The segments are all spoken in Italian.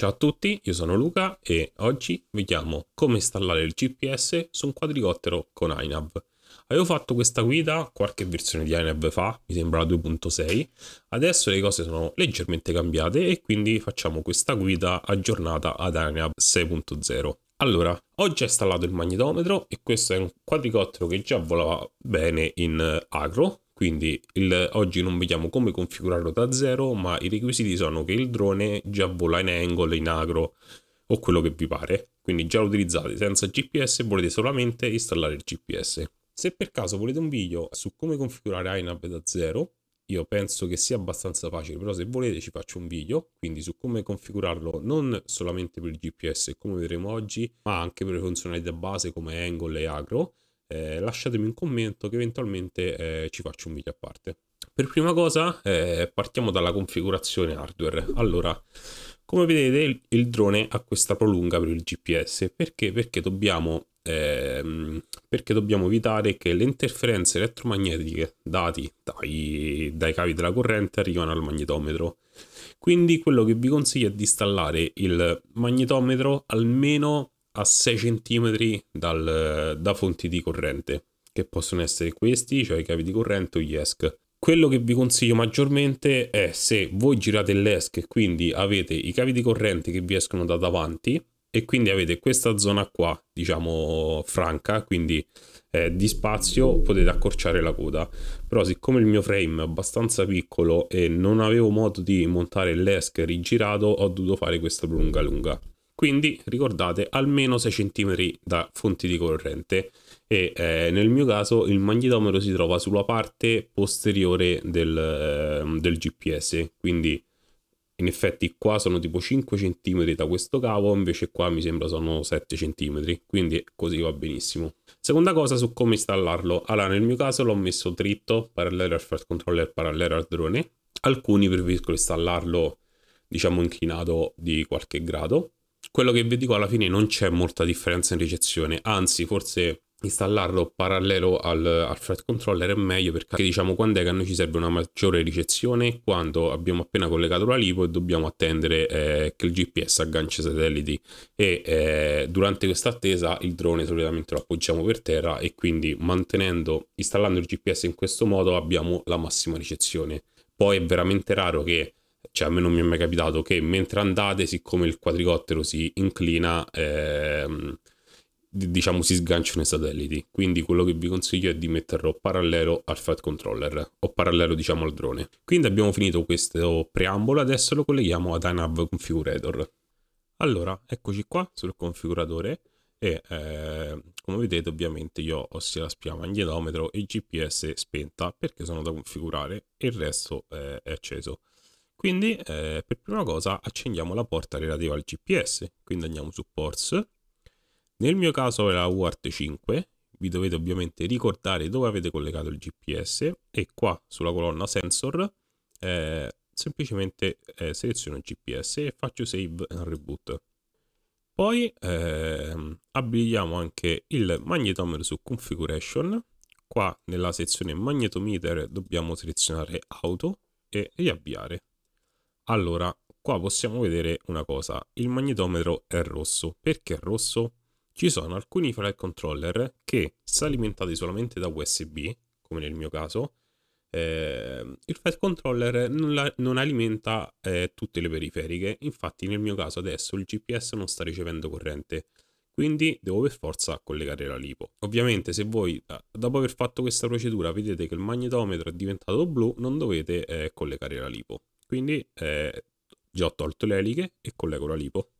Ciao a tutti, io sono Luca e oggi vediamo come installare il GPS su un quadricottero con iNav. Avevo fatto questa guida qualche versione di iNav fa, mi sembra 2.6, adesso le cose sono leggermente cambiate e quindi facciamo questa guida aggiornata ad iNav 6.0. Allora, ho già installato il magnetometro e questo è un quadricottero che già volava bene in agro, quindi il, oggi non vediamo come configurarlo da zero, ma i requisiti sono che il drone già vola in angle, in agro o quello che vi pare. Quindi già lo utilizzate senza GPS e volete solamente installare il GPS. Se per caso volete un video su come configurare INAB da zero, io penso che sia abbastanza facile, però se volete ci faccio un video, quindi su come configurarlo non solamente per il GPS come vedremo oggi, ma anche per le funzionalità base come angle e agro eh, lasciatemi un commento che eventualmente eh, ci faccio un video a parte. Per prima cosa eh, partiamo dalla configurazione hardware. Allora, come vedete il drone ha questa prolunga per il GPS perché, perché, dobbiamo, ehm, perché dobbiamo, evitare che le interferenze elettromagnetiche dati dai, dai cavi della corrente arrivino al magnetometro. Quindi quello che vi consiglio è di installare il magnetometro almeno a 6 cm dal, da fonti di corrente, che possono essere questi, cioè i cavi di corrente o gli ESC. Quello che vi consiglio maggiormente è se voi girate l'ESC e quindi avete i cavi di corrente che vi escono da davanti e quindi avete questa zona qua, diciamo franca, quindi eh, di spazio potete accorciare la coda. Però siccome il mio frame è abbastanza piccolo e non avevo modo di montare l'ESC rigirato, ho dovuto fare questa lunga lunga. Quindi ricordate almeno 6 cm da fonti di corrente e eh, nel mio caso il magnetometro si trova sulla parte posteriore del, eh, del GPS, quindi in effetti qua sono tipo 5 cm da questo cavo, invece qua mi sembra sono 7 cm, quindi così va benissimo. Seconda cosa su come installarlo, allora nel mio caso l'ho messo dritto, parallelo al flight controller, parallelo al drone, alcuni preferiscono installarlo diciamo inclinato di qualche grado, quello che vi dico alla fine non c'è molta differenza in ricezione, anzi forse installarlo parallelo al, al flat controller è meglio perché diciamo quando è che a noi ci serve una maggiore ricezione quando abbiamo appena collegato la LiPo e dobbiamo attendere eh, che il GPS aggancia i satelliti e eh, durante questa attesa il drone solitamente lo appoggiamo per terra e quindi mantenendo installando il GPS in questo modo abbiamo la massima ricezione poi è veramente raro che cioè a me non mi è mai capitato che mentre andate, siccome il quadricottero si inclina, ehm, diciamo si sganciano i satelliti. Quindi quello che vi consiglio è di metterlo parallelo al flight controller o parallelo diciamo al drone. Quindi abbiamo finito questo preambolo, adesso lo colleghiamo ad ANAV Configurator. Allora, eccoci qua sul configuratore e eh, come vedete ovviamente io ho sia la spiama in diedometro e GPS spenta perché sono da configurare e il resto eh, è acceso. Quindi eh, per prima cosa accendiamo la porta relativa al GPS, quindi andiamo su Ports. Nel mio caso è la UART 5, vi dovete ovviamente ricordare dove avete collegato il GPS e qua sulla colonna sensor eh, semplicemente eh, seleziono il GPS e faccio save and reboot. Poi eh, abiliamo anche il magnetometer su configuration. Qua nella sezione magnetometer dobbiamo selezionare auto e riavviare. Allora, qua possiamo vedere una cosa, il magnetometro è rosso. Perché è rosso? Ci sono alcuni file controller che, se alimentati solamente da USB, come nel mio caso, eh, il file controller non, la, non alimenta eh, tutte le periferiche. Infatti, nel mio caso adesso il GPS non sta ricevendo corrente quindi devo per forza collegare la lipo. Ovviamente se voi eh, dopo aver fatto questa procedura vedete che il magnetometro è diventato blu non dovete eh, collegare la lipo. Quindi eh, già ho tolto le eliche e collego la lipo.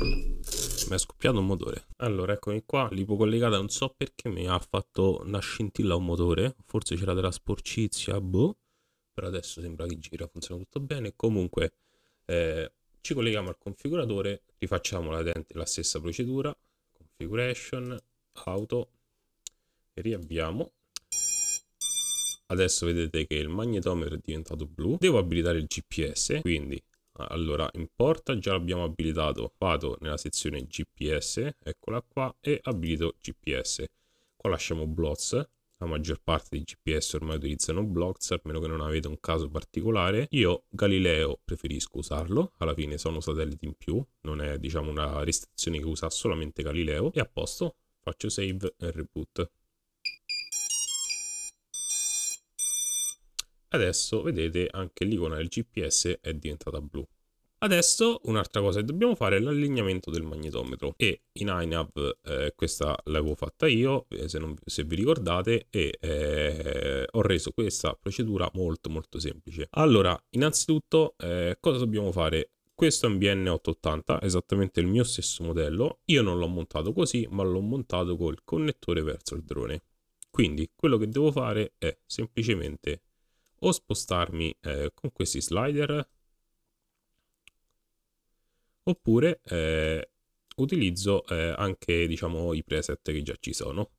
Mi è scoppiato un motore. Allora, eccomi qua, lipo collegata, non so perché mi ha fatto una scintilla un motore, forse c'era della sporcizia, boh. però adesso sembra che gira, funziona tutto bene. Comunque, eh, ci colleghiamo al configuratore, rifacciamo la, la stessa procedura, configuration, auto, riavviamo Adesso vedete che il magnetometro è diventato blu. Devo abilitare il GPS, quindi allora importa, già l'abbiamo abilitato, vado nella sezione GPS, eccola qua, e abilito GPS. Qua lasciamo blocks la maggior parte dei GPS ormai utilizzano Blocks, a meno che non avete un caso particolare. Io Galileo preferisco usarlo, alla fine sono satelliti in più, non è diciamo una restrizione che usa solamente Galileo. E a posto, faccio save e reboot. Adesso vedete anche l'icona del GPS è diventata blu. Adesso un'altra cosa che dobbiamo fare è l'allineamento del magnetometro e in INAV eh, questa l'avevo fatta io eh, se, non, se, vi ricordate e eh, ho reso questa procedura molto molto semplice. Allora innanzitutto eh, cosa dobbiamo fare? Questo è un BN880, esattamente il mio stesso modello, io non l'ho montato così ma l'ho montato col connettore verso il drone. Quindi quello che devo fare è semplicemente o spostarmi eh, con questi slider oppure eh, utilizzo eh, anche diciamo i preset che già ci sono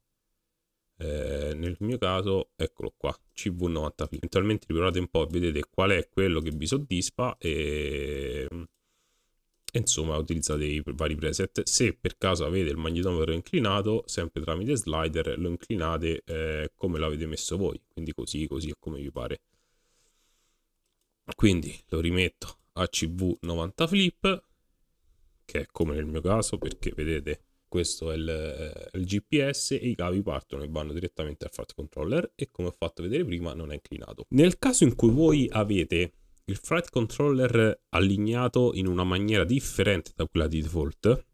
eh, nel mio caso eccolo qua CV90 eventualmente riprovate un po' vedete qual è quello che vi soddisfa e insomma utilizzate i vari preset se per caso avete il magnetometro inclinato sempre tramite slider lo inclinate eh, come l'avete messo voi quindi così così è come vi pare quindi lo rimetto a CV90 flip che è come nel mio caso perché vedete questo è il, eh, il GPS e i cavi partono e vanno direttamente al flight controller e come ho fatto vedere prima non è inclinato. Nel caso in cui voi avete il flight controller allineato in una maniera differente da quella di default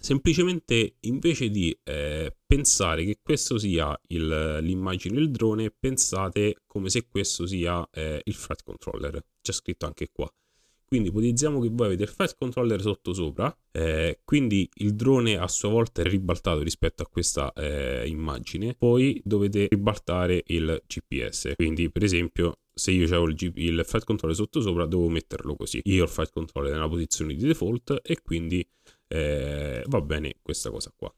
semplicemente invece di eh, pensare che questo sia il, l'immagine del drone, pensate come se questo sia eh, il flight controller, c'è scritto anche qua. Quindi ipotizziamo che voi avete il flight controller sotto sopra, eh, quindi il drone a sua volta è ribaltato rispetto a questa eh, immagine, poi dovete ribaltare il GPS. Quindi per esempio se io avevo il, il flight controller sotto sopra devo metterlo così. Io ho il flight controller nella posizione di default e quindi eh, va bene questa cosa qua.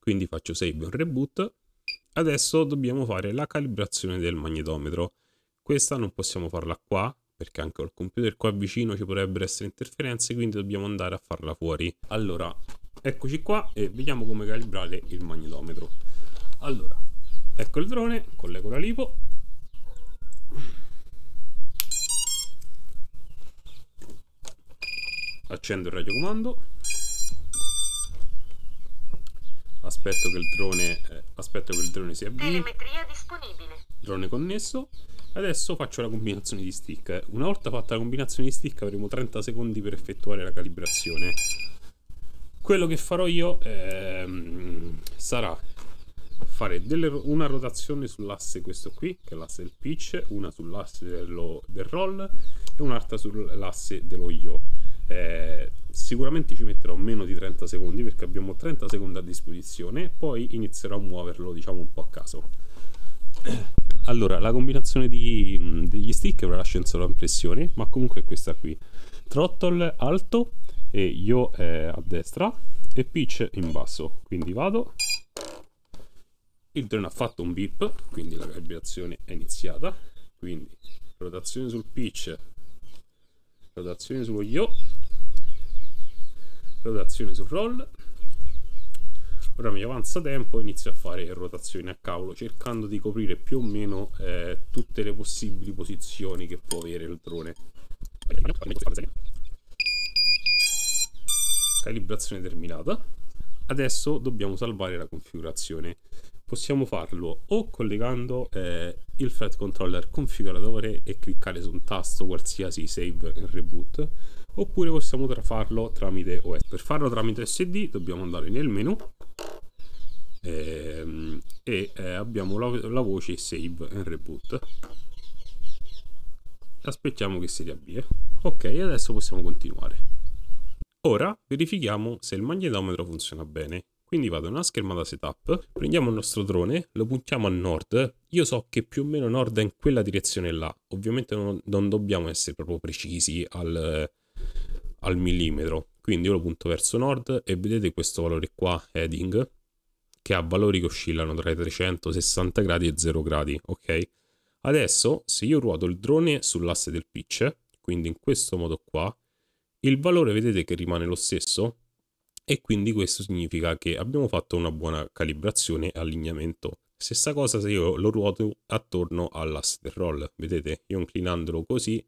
Quindi faccio save un reboot. Adesso dobbiamo fare la calibrazione del magnetometro. Questa non possiamo farla qua perché anche col computer qua vicino ci potrebbero essere interferenze quindi dobbiamo andare a farla fuori. Allora eccoci qua e vediamo come calibrare il magnetometro. Allora ecco il drone, collego la lipo accendo il radiocomando aspetto che il drone eh, aspetto che il drone si avvii telemetria disponibile drone connesso adesso faccio la combinazione di stick una volta fatta la combinazione di stick avremo 30 secondi per effettuare la calibrazione quello che farò io ehm, sarà fare delle, una rotazione sull'asse questo qui, che è l'asse del pitch, una sull'asse del roll e un'altra sull'asse dello yo. Eh, sicuramente ci metterò meno di 30 secondi perché abbiamo 30 secondi a disposizione, poi inizierò a muoverlo diciamo un po' a caso. Allora, la combinazione di, degli stick ve la lascio in solo impressione, ma comunque è questa qui. Throttle alto e io eh, a destra e pitch in basso. Quindi vado. Il drone ha fatto un beep, quindi la calibrazione è iniziata. Quindi rotazione sul pitch, rotazione sullo yo rotazione sul roll ora mi avanza tempo inizio a fare rotazioni a cavolo cercando di coprire più o meno eh, tutte le possibili posizioni che può avere il drone calibrazione terminata adesso dobbiamo salvare la configurazione possiamo farlo o collegando eh, il Fat Controller configuratore e cliccare su un tasto qualsiasi save e reboot oppure possiamo tra farlo tramite OS. Per farlo tramite SD dobbiamo andare nel menu ehm, e eh, abbiamo la, la voce save e reboot. Aspettiamo che si riavvia. Ok, adesso possiamo continuare. Ora verifichiamo se il magnetometro funziona bene. Quindi vado nella schermata setup, prendiamo il nostro drone, lo puntiamo a nord, io so che più o meno nord è in quella direzione là, ovviamente non, non dobbiamo essere proprio precisi al, al millimetro, quindi io lo punto verso nord e vedete questo valore qua, heading, che ha valori che oscillano tra i 360 gradi e 0 gradi, ok? Adesso se io ruoto il drone sull'asse del pitch, quindi in questo modo qua, il valore vedete che rimane lo stesso, e quindi questo significa che abbiamo fatto una buona calibrazione e allineamento. Stessa cosa se io lo ruoto attorno all'asse del roll, vedete io inclinandolo così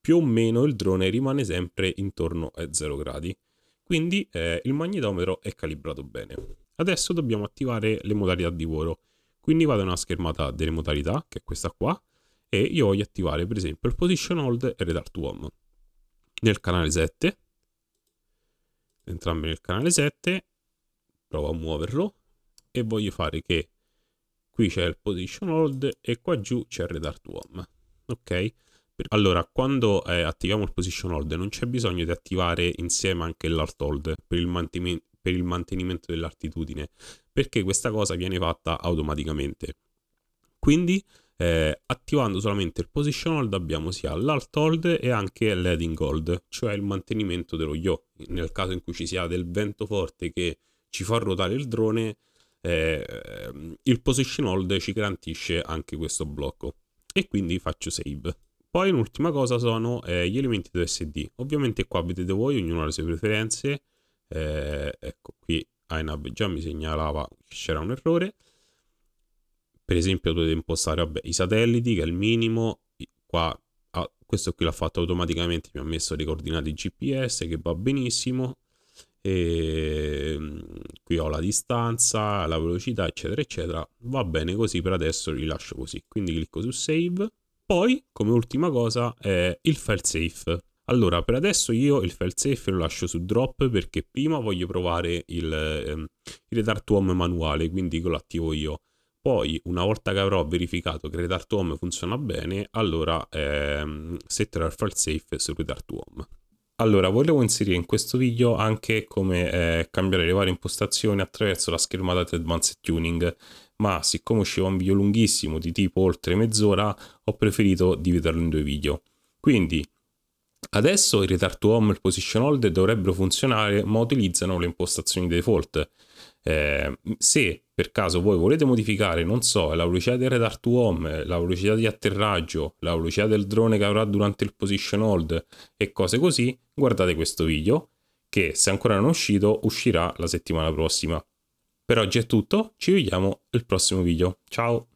più o meno il drone rimane sempre intorno a 0 gradi, quindi eh, il magnetometro è calibrato bene. Adesso dobbiamo attivare le modalità di volo, quindi vado nella schermata delle modalità, che è questa qua, e io voglio attivare per esempio il position hold e retard warm. Nel canale 7 entrambi nel canale 7, provo a muoverlo e voglio fare che qui c'è il position hold e qua giù c'è il radar home. Ok? Allora, quando eh, attiviamo il position hold non c'è bisogno di attivare insieme anche l'art hold per il, mantenimento, mantenimento dell'altitudine, perché questa cosa viene fatta automaticamente. Quindi eh, attivando solamente il position hold abbiamo sia l'alt hold e anche l'heading hold, cioè il mantenimento dello yo. Nel caso in cui ci sia del vento forte che ci fa ruotare il drone, eh, ehm, il position hold ci garantisce anche questo blocco. E quindi faccio save. Poi l'ultima cosa sono eh, gli elementi dell'SD. Ovviamente qua vedete voi, ognuno ha le sue preferenze. Eh, ecco qui iNav già mi segnalava che c'era un errore per esempio dovete impostare vabbè, i satelliti che è il minimo qua ah, questo qui l'ha fatto automaticamente mi ha messo le coordinate gps che va benissimo e ehm, qui ho la distanza la velocità eccetera eccetera va bene così per adesso rilascio così quindi clicco su save poi come ultima cosa è il file safe allora per adesso io il file safe lo lascio su drop perché prima voglio provare il, ehm, il manuale quindi lo attivo io poi, una volta che avrò verificato che Redart Home funziona bene, allora ehm, setterò il file safe su Redart Home. Allora, volevo inserire in questo video anche come eh, cambiare le varie impostazioni attraverso la schermata di Advanced Tuning, ma siccome usciva un video lunghissimo di tipo oltre mezz'ora, ho preferito dividerlo in due video. Quindi, adesso il Retard to Home e il Position Hold dovrebbero funzionare, ma utilizzano le impostazioni default. Eh, se per caso voi volete modificare, non so, la velocità del radar to home, la velocità di atterraggio, la velocità del drone che avrà durante il position hold e cose così, guardate questo video che se ancora non è uscito uscirà la settimana prossima. Per oggi è tutto, ci vediamo al prossimo video. Ciao!